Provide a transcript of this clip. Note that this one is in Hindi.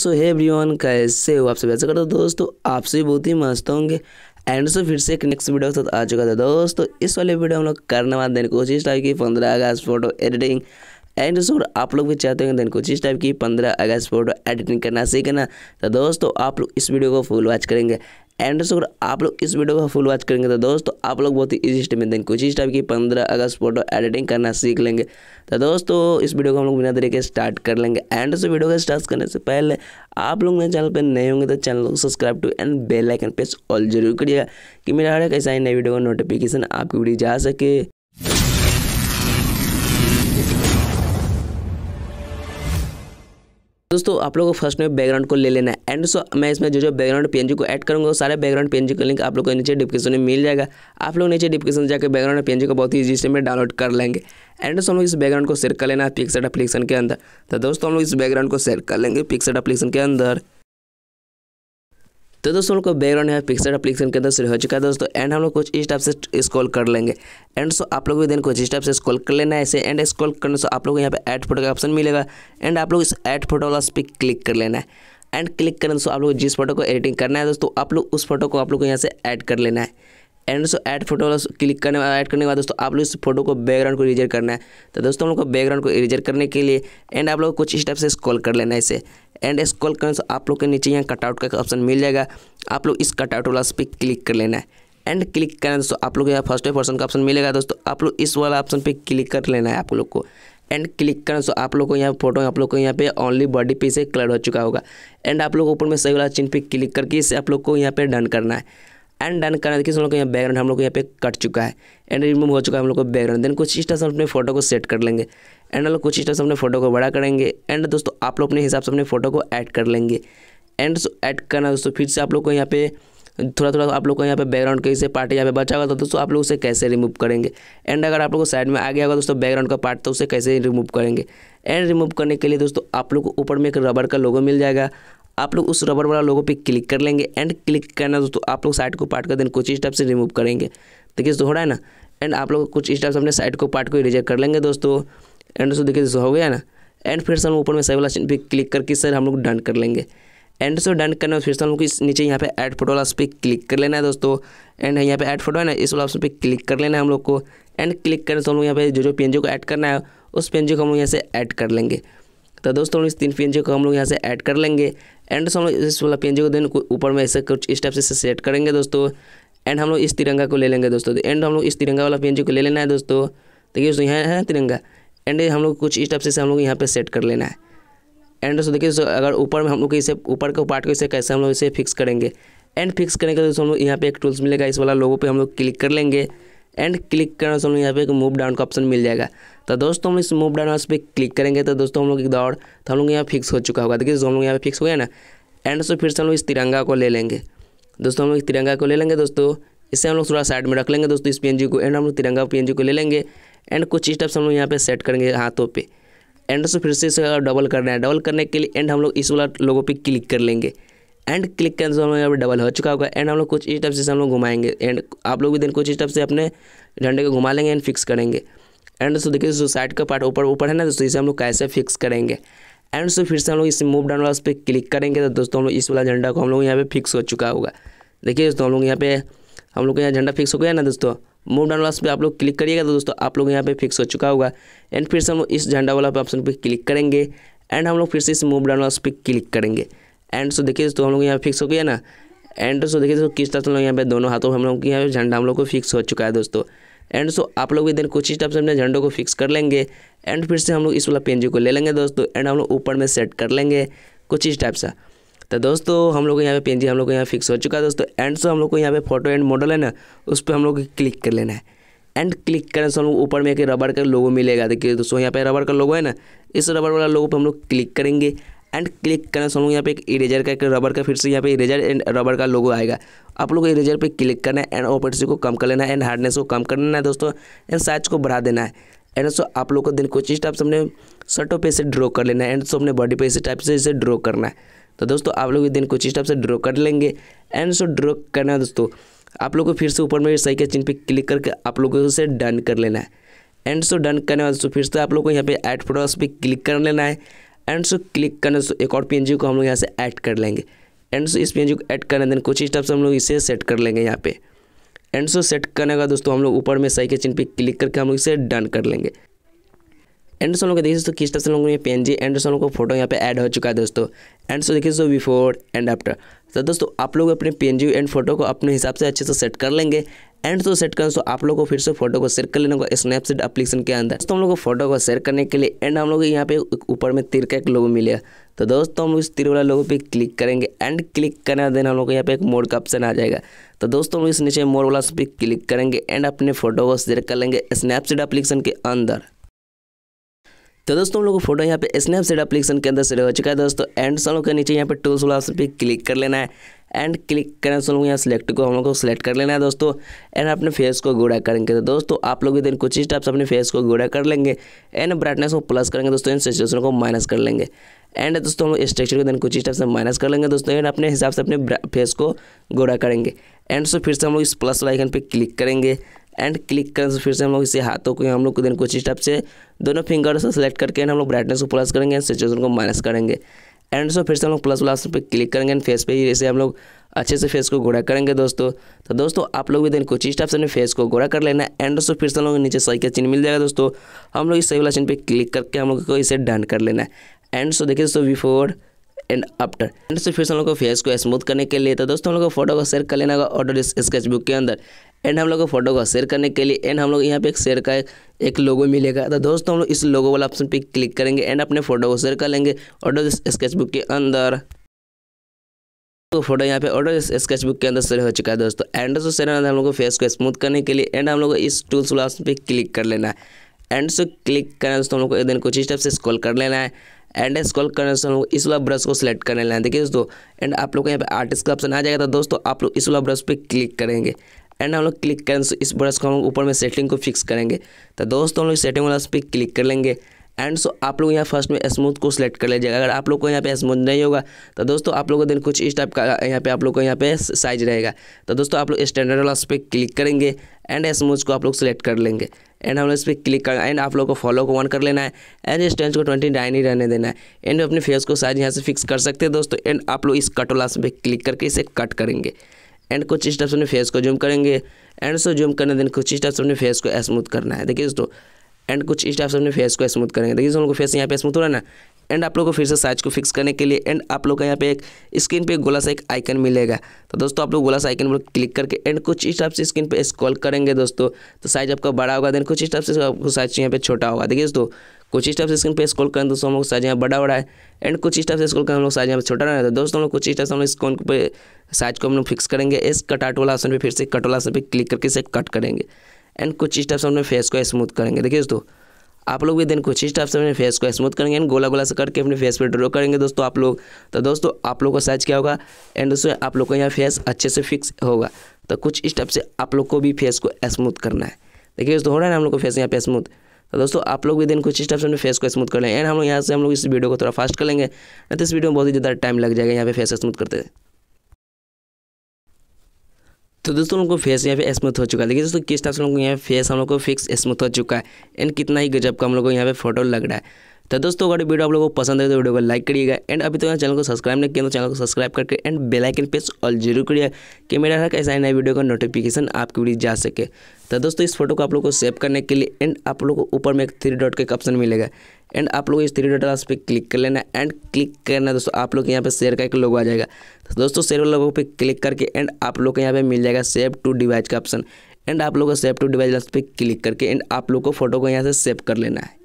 सो है एवरीवन कैसे हो आप सब ऐसा करो दोस्तों आप सभी बहुत ही मस्त होंगे एंड सो फिर से एक नेक्स्ट वीडियो के साथ आ चुका था दोस्तों इस वाले वीडियो हम लोग करने वाले दिन कोशिश टाइप की पंद्रह अगस्त फोटो एडिटिंग एंड सो आप लोग भी चाहते होंगे दिन कोशिश इस टाइप की पंद्रह अगस्त फोटो एडिटिंग करना सीखना तो दोस्तों आप लोग इस वीडियो को फुल वॉच करेंगे एंड दोस्तों अगर आप लोग इस वीडियो को फुल वॉच करेंगे तो दोस्तों तो आप लोग बहुत ही ईजी स्टेप में देंगे कुछ इस टाइप की पंद्रह अगस्त फोटो एडिटिंग करना सीख लेंगे तो दोस्तों तो इस वीडियो को हम लोग बिना तरीके स्टार्ट कर लेंगे एंड दोस्तों वीडियो को स्टार्ट करने से पहले आप लोग मेरे चैनल पर नए होंगे तो चैनल को subscribe to and bell icon press all जरूर करिएगा कि मेरा हर एक ऐसा ही नई वीडियो का नोटिफिकेशन आपकी वीडियो जा सके दोस्तों आप लोगों को फर्स्ट में बैकग्राउंड को ले लेना है एंड सो मैं इसमें जो जो बैकग्राउंड पीएनजी को ऐड करूँगा सारे बैकग्राउंड पीएनजी का लिंक आप लोगों को नीचे डिस्क्रिप्शन में मिल जाएगा आप लोग नीचे डिस्क्रिप्शन जाकर बैकग्राउंड पीएनजी को बहुत ही ईजी से में डाउनलोड कर लेंगे एंड सो हम लोग इस बैकग्राउंड को शेयर कर लेना है पिक्सट एप्लीकेशन के अंदर तो दोस्तों हम लोग इस बैकग्राउंड को शेयर कर लेंगे पिक्सेट एप्लीकेशन के अंदर तो दोस्तों हम लोग बैकग्राउंड है पिक्सर अपलिकेशन के अंदर से हो चुका है दोस्तों एंड हम लोग कुछ इस टाइप से स्कॉल कर लेंगे एंड सो आप लोग भी देन कुछ इस टाइप से स्कॉल कर लेना है ऐसे एंड स्कॉल करने से आप लोग यहाँ पे ऐड फोटो का ऑप्शन मिलेगा एंड आप लोग इस ऐड फोटो वाला पे क्लिक कर लेना है एंड क्लिक करने से आप लोग जिस फोटो को एडिटिंग करना है दोस्तों आप लोग उस फोटो को आप लोग को यहाँ से ऐड कर लेना है एंड दोस्तों ऐड फोटो वाला क्लिक करने वाला ऐड करने के बाद दोस्तों आप लोग इस फोटो को बैकग्राउंड को इरेजर करना है तो दोस्तों हम लोग को बैकग्राउंड को इरेजर करने के लिए एंड आप लोग कुछ स्टेप से स्कॉल कर लेना है इसे एंड स्कॉल करने से आप लोग के नीचे यहाँ कटआउट का ऑप्शन मिल जाएगा आप लोग इस कटआउट वाला उस पर क्लिक कर लेना है एंड क्लिक करना है दोस्तों आप लोग यहाँ फर्स्ट पर्सन का ऑप्शन मिलेगा दोस्तों आप लोग इस वाला ऑप्शन पर क्लिक कर लेना है आप लोग को एंड क्लिक करना तो आप लोग को यहाँ फोटो आप लोग को यहाँ पे ओनली बॉडी पे से कलर हो चुका होगा एंड आप लोग ऊपर में सही वाला चिन्ह पे क्लिक करके इसे आप लोग को यहाँ पे डन करना है एंड डन करना देखिए लोग को यहाँ बैकग्राउंड हम लोग को यहाँ पे कट चुका है एंड रिमूव हो चुका है हम लोग को बैकग्राउंड देन कुछ इस तरह से अपने फोटो को सेट कर लेंगे एंड हम लोग कुछ इस तरह से अपने फोटो को बड़ा करेंगे एंड दोस्तों आप लोग अपने हिसाब से अपने फोटो को ऐड कर लेंगे एंड ऐड करना दोस्तों फिर से आप लोग को यहाँ पे थोड़ा थोड़ा आप लोग को यहाँ पे बैकग्राउंड कैसे पार्ट यहाँ पे बचा होगा तो दोस्तों आप लोग उसे कैसे रिमूव करेंगे एंड अगर आप लोग को साइड में आ गया होगा दोस्तों बैकग्राउंड का पार्ट तो उसे कैसे रिमूव करेंगे एंड रिमूव करने के लिए दोस्तों आप लोग को ऊपर में एक रबर का लोगो मिल जाएगा आप लोग उस रबर वाला लोगों पर क्लिक कर लेंगे एंड क्लिक करना दोस्तों आप लोग साइट को पार्ट कर देन कुछ स्टेप से रिमूव करेंगे देखिए तो हो रहा है ना एंड आप लोग कुछ स्टेप अपने साइट को पार्ट को रिजेक्ट कर लेंगे दोस्तों एंड दोस्तों देखिए दोस्तों हो गया ना एंड फिर से हम ऊपर में सही वाला पे क्लिक करके सर हम लोग डन कर लेंगे एंड सो डन करना है फिर से हम लोग इस नीचे यहाँ पे ऐड फोटो वाला उस पर क्लिक कर लेना है दोस्तों एंड यहाँ पे ऐड फोटो है ना इस वाला ऑप्शन पे क्लिक कर लेना है हम लोग को एंड क्लिक करने से हम लोग यहाँ पे जो जो पेन को ऐड करना है उस पेन को हम लोग यहाँ से ऐड कर लेंगे तो दोस्तों इस तीन पी को हम लोग यहाँ से ऐड कर लेंगे एंड हम लोग इस वाला पी को देन ऊपर में ऐसे कुछ स्टेप से सेट करेंगे दोस्तों एंड हम लोग इस तिरंगा को ले लेंगे दोस्तों एंड हम लोग इस तिरंगा वाला पी को ले लेना है दोस्तों देखिए दोस्तों यहाँ है तिरंगा एंड हम लोग कुछ स्टेप से हम लोग यहाँ पर सेट कर लेना है एंड दोस्तों देखिए दोस्तों अगर ऊपर में हम लोग इसे ऊपर के पार्ट को इसे कैसे हम लोग इसे फिक्स करेंगे एंड फिक्स करने के दोस्तों हम लोग यहाँ पे एक टूल्स मिलेगा इस वाला लोगों पे हम लोग क्लिक कर लेंगे एंड क्लिक करना से हम लोग यहाँ पे एक मूव डाउन का ऑप्शन मिल जाएगा तो दोस्तों हम इस मूव डाउन पर क्लिक करेंगे तो दोस्तों हम लोग एक दौड़ तो हम लोग यहाँ फिक्स हो चुका होगा देखिए हम लोग यहाँ पे फिक्स हो गया ना एंड से फिर से हम लोग इस तिरंगा को ले लेंगे दोस्तों हम लोग तिरंगा को ले लेंगे दोस्तों इसे हम लोग थोड़ा साइड में रख लेंगे दोस्तों इस पी को एंड हम लोग तिरंगा पी को ले लेंगे एंड कुछ स्टेप्स हम लोग यहाँ पे सेट करेंगे हाथों पर एंड से फिर से इसे डबल करना है डबल करने के लिए एंड हम लोग इस वाला लोगों पर क्लिक कर लेंगे एंड क्लिक के आंसर हम लोग यहाँ पर डबल हो चुका होगा एंड हम लोग कुछ इस टाइप से हम लोग घुमाएंगे एंड आप लोग भी दिन कुछ इस टाइप से अपने झंडे को घुमा लेंगे एंड फिक्स करेंगे एंड दोस्तों देखिए दोस्तों साइड का पार्ट ऊपर ऊपर है ना दोस्तों इसे हम लोग कैसे फिक्स करेंगे एंड दोस्तों फिर से हम लोग इस मूव डाउन वाला उस पर क्लिक करेंगे तो दोस्तों हम लोग इस वाला झंडा को हम लोग यहाँ पे फिक्स हो चुका होगा देखिए दोस्तों हम लोग यहाँ पे हम लोग का यहाँ झंडा फिक्स हो गया ना दोस्तों मूव डाउन वाला पर आप लोग क्लिक करिएगा तो दोस्तों आप लोग यहाँ पे फिक्स हो चुका होगा एंड फिर से हम लोग इस झंडा वाला ऑप्शन पर क्लिक करेंगे एंड हम लोग फिर से इस मूव डाउन वाला पर क्लिक करेंगे एंड सो देखिए तो हम लोग यहाँ फिक्स हो गया ना एंड सो देखिए दोस्तों किस तरह से लोग यहाँ पे दोनों हाथों हम लोग की यहाँ झंडा हम लोग को फिक्स हो चुका है दोस्तों एंड सो आप लोग भी देन कुछ ही टाइप से अपने झंडों को फिक्स कर लेंगे एंड फिर से हम लोग इस वाला पेंजी को ले लेंगे दोस्तों एंड हम लोग ऊपर में सेट कर लेंगे कुछ ही टाइप सा तो दोस्तों हम लोग यहाँ पे पेंजी हम लोग को यहाँ फिक्स हो चुका है दोस्तों एंड सो हम लोग को यहाँ पे फोटो एंड मॉडल है ना उस पर हम लोग क्लिक कर लेना है एंड क्लिक करने से हम लोग ऊपर में एक रबड़ का लोगो मिलेगा देखिए दोस्तों यहाँ पे रबड़ का लोगो है ना इस रबड़ वाला लोगो पे हम लोग क्लिक करेंगे एंड क्लिक करना हम यहाँ पे एक इरेजर का एक रबर का फिर से यहाँ पे इरेजर एंड रबर का लोगो आएगा आप लोग इरेजर पे क्लिक करना है एंड ओपेसिटी को कम कर लेना है एंड हार्डनेस को कम कर लेना है दोस्तों एंड साइज को बढ़ा देना है एंड सो आप लोग को दिन कुछ इस टाइप से हमने शर्टों पर इसे ड्रॉ कर लेना है एंड सो अपने बॉडी पे इसी टाइप से इसे ड्रॉ करना है तो दोस्तों आप लोग दिन कुछ इस टाइप से ड्रॉ कर लेंगे एंड सो ड्रॉ करना है दोस्तों आप लोग को फिर से ऊपर में सही के चिन्ह पर क्लिक करके आप लोग को उसे डन कर लेना है एंड सो डन करने वाले दोस्तों फिर से आप लोग को यहाँ पे एड फोटोस पे क्लिक कर लेना है एंड सो क्लिक करने से एक और पी को हम लोग यहाँ से ऐड कर लेंगे एंड सो इस पी को ऐड करने देन कुछ स्टेप से हम लोग इसे सेट कर लेंगे यहाँ पे एंड सो सेट करने का दोस्तों हम लोग ऊपर में सही के चिन्ह पे क्लिक करके हम लोग इसे डन कर लेंगे एंड सो लोग देखिए दोस्तों किस तरह से लोगों ने एन जी एंड सो लोगों को फोटो यहाँ पे ऐड हो चुका है दोस्तों एंड सो देखिए दोस्तों बिफोर एंड आफ्टर तो दोस्तों आप लोग अपने P N G and photo को अपने हिसाब से अच्छे से सेट कर लेंगे एंड तो सेट कर तो आप लोगों को फिर से फोटो को शेयर कर लेना होगा स्नैपचैट एप्लीकेशन के अंदर तो हम लोग को फोटो को शेयर करने के लिए एंड हम लोग यहाँ पे ऊपर में तिर का एक लोगो मिलेगा तो दोस्तों हम लोग इस तिर वाला लोगों पे क्लिक करेंगे एंड क्लिक करने देन हम लोग को यहाँ पे एक मोड का ऑप्शन आ जाएगा तो दोस्तों हम इस नीचे मोड वाला पे क्लिक करेंगे एंड अपने फोटो को शेयर कर लेंगे स्नैपचैट एप्लीकेशन के अंदर तो दोस्तों हम लोग को फोटो यहाँ पे स्नैपचैट अपलिकेशन के अंदर शेयर हो चुका है दोस्तों एंड सालों के नीचे यहाँ पे टूल्स वाला पे क्लिक कर लेना है एंड क्लिक करना सुन यहाँ सेलेक्ट को हम लोग को सिलेक्ट कर लेना है दोस्तों एंड अपने फेस को गोड़ा करेंगे तो दोस्तों आप लोग दिन कुछ ही स्टेप्स अपने फेस को गोड़ा कर लेंगे एंड ब्राइटनेस को प्लस करेंगे दोस्तों इन सिचुएशन को माइनस कर लेंगे एंड दोस्तों हम लोग स्ट्रक्चर को दिन कुछ ही स्टेप्स से माइनस कर लेंगे दोस्तों एंड अपने हिसाब से अपने फेस को गोड़ा करेंगे एंड सो फिर से हम लोग इस प्लस आइकन पर क्लिक करेंगे एंड क्लिक करने से फिर से हम लोग इसे हाथों को हम लोग को दिन कुछ ही स्टेप से दोनों फिंगर से सेलेक्ट करके हम लोग ब्राइटनेस को प्लस करेंगे एंड सिचुएसन को माइनस करेंगे एंड सो फिर से हम लोग प्लस वाला ऑप्शन पर क्लिक करेंगे एंड फेस पे ही जैसे हम लोग अच्छे से फेस को गोरा करेंगे दोस्तों तो दोस्तों आप लोग भी देन कुछ ही टाइप से फेस को गोरा कर लेना एंड सो फिर से हम लोग नीचे सही का चिन्ह मिल जाएगा दोस्तों हम लोग इस सही वाला चिन्ह पर क्लिक करके हम लोग को इसे डन कर लेना है एंड सो देखिए दोस्तों बिफोर एंड आफ्टर से फिर से हम लोग को फेस को स्मूथ करने के लिए तो दोस्तों हम लोग को फोटो को शेयर कर लेना होगा ऑटो बुक के अंदर एंड हम लोग को फोटो को शेयर करने के लिए एंड हम लोग यहाँ पे एक शेयर का एक लोगो मिलेगा तो दोस्तों हम लोग इस लोगो वाला ऑप्शन पे क्लिक करेंगे एंड अपने फोटो को शेयर कर लेंगे ऑटो बुक के अंदर तो फोटो यहाँ पे ऑर्डर बुक के अंदर शेयर हो चुका है दोस्तों एंड सो शेयर हम लोग को फेस को स्मूथ करने के लिए एंड हम लोग इस टूल्स वाला ऑप्शन पर क्लिक कर लेना है एंड सो क्लिक करना दोस्तों हम लोग को एक दिन कुछ स्टेप से स्क्रॉल कर लेना है एंड स्कॉल करने इस वाला ब्रश को सिलेक्ट करने लेना देखिए दोस्तों एंड आप लोग को यहाँ पे आर्टिस्ट का ऑप्शन आ जाएगा तो दोस्तों आप लोग इस वाला ब्रश पे क्लिक करेंगे एंड हम लोग क्लिक करें इस ब्रश को हम लोग ऊपर में सेटिंग को फिक्स करेंगे तो दोस्तों हम लोग सेटिंग वाला उस पर क्लिक कर लेंगे एंड सो आप लोग यहाँ फर्स्ट में स्मूथ को सिलेक्ट कर लीजिएगा अगर आप लोग को यहाँ पे स्मूथ नहीं होगा तो दोस्तों आप लोगों को दिन कुछ इस टाइप का यहाँ पे आप लोग को यहाँ पे साइज रहेगा तो दोस्तों आप लोग स्टैंडर्ड वाला उस पर क्लिक करेंगे एंड स्मूथ को आप लोग सेलेक्ट कर लेंगे एंड हम लोग इस पर क्लिक करना एंड आप लोग को फॉलो को वन कर लेना है एंड स्टेंस को ट्वेंटी नाइन ही रहने देना है एंड अपने फेस को साइज यहाँ से फिक्स कर सकते हैं दोस्तों एंड आप लोग इस कट वाला पे क्लिक करके इसे कट करेंगे एंड कुछ स्टेप्स अपने फेस को जूम करेंगे एंड सो जूम करने दिन कुछ स्टेप्स अपने फेस को स्मूथ करना है देखिए दोस्तों एंड कुछ इस टाइप से अपने फेस को स्मूथ करेंगे देखिए हम को फेस यहाँ पे स्मूथ हो रहा है ना एंड आप लोग को फिर से साइज को फिक्स करने के लिए एंड आप लोग का यहाँ पे एक स्क्रीन पे गोला सा एक आइकन मिलेगा तो दोस्तों आप लोग गोला सा आइकन पर क्लिक करके एंड कुछ इस टाइप से स्क्रीन पे स्क्रॉल करेंगे दोस्तों तो साइज आपका बड़ा होगा देन कुछ इस टाइप से आपको साइज यहाँ पे छोटा होगा देखिए दोस्तों कुछ इस टाइप से स्क्रीन पे स्क्रॉल करें दोस्तों हम लोग साइज यहाँ बड़ा बड़ा है एंड कुछ इस टाइप से स्क्रॉल करें हम लोग साइज यहाँ पे छोटा रहना है तो दोस्तों कुछ इस टाइप से हम लोग स्क्रीन पे साइज को हम लोग फिक्स करेंगे इस कटाट वाला ऑप्शन पर फिर से कट वाला ऑप्शन पर क्लिक करके इसे कट करेंगे एंड कुछ स्टेप्स अपने फेस को स्मूथ करेंगे देखिए दोस्तों आप लोग भी दिन कुछ ही से अपने फेस को स्मूथ करेंगे एंड गोला गोला से करके अपने फेस पर ड्रो करेंगे दोस्तों आप लोग तो दोस्तों आप लोग का साइज क्या होगा एंड दोस्तों आप लोग का यहाँ फेस अच्छे से फिक्स होगा तो कुछ इस टाइप से आप लोग को भी फेस को स्मूथ करना है देखिए दोस्तों हो रहा है ना हम लोग को फेस यहाँ पे स्मूथ तो दोस्तों आप लोग भी दिन कुछ स्टेप्स से अपने फेस को स्मूथ कर लें एंड हम लोग यहाँ से हम लोग इस वीडियो को थोड़ा फास्ट कर लेंगे नहीं तो इस वीडियो में बहुत ही ज़्यादा टाइम लग जाएगा यहाँ पे फेस स्मूथ करते हैं तो दोस्तों लोगों को फेस यहाँ पे स्मूथ हो चुका है देखिए दोस्तों किस टाइप से लोगों को यहाँ पे फेस हम लोग को फिक्स स्मूथ हो चुका है एंड कितना ही गजब का हम लोग को यहाँ पे फोटो लग रहा है तो दोस्तों अगर वीडियो आप लोगों को पसंद है तो वीडियो को लाइक करिएगा एंड अभी तो यहाँ चैनल को सब्सक्राइब नहीं किया तो चैनल को सब्सक्राइब करके एंड बेलाइकन प्रेस ऑल जरूर करिए कि मेरा हर ऐसा नया वीडियो का नोटिफिकेशन आपके वीडियो जा सके तो दोस्तों इस फोटो को आप लोग को सेव करने के लिए एंड आप लोग को ऊपर में एक थ्री डॉट का एक ऑप्शन मिलेगा एंड आप लोग इस थ्री डॉट पर क्लिक कर लेना एंड क्लिक करना दोस्तों आप लोग यहाँ पर शेयर का एक लोगो आ जाएगा तो दोस्तों शेयर लोगों पर क्लिक करके एंड आप लोग को यहाँ पर मिल जाएगा सेव टू डिवाइस का ऑप्शन एंड आप लोग को सेव टू डिवाइस पर क्लिक करके एंड आप लोग को फोटो को यहाँ से सेव कर लेना है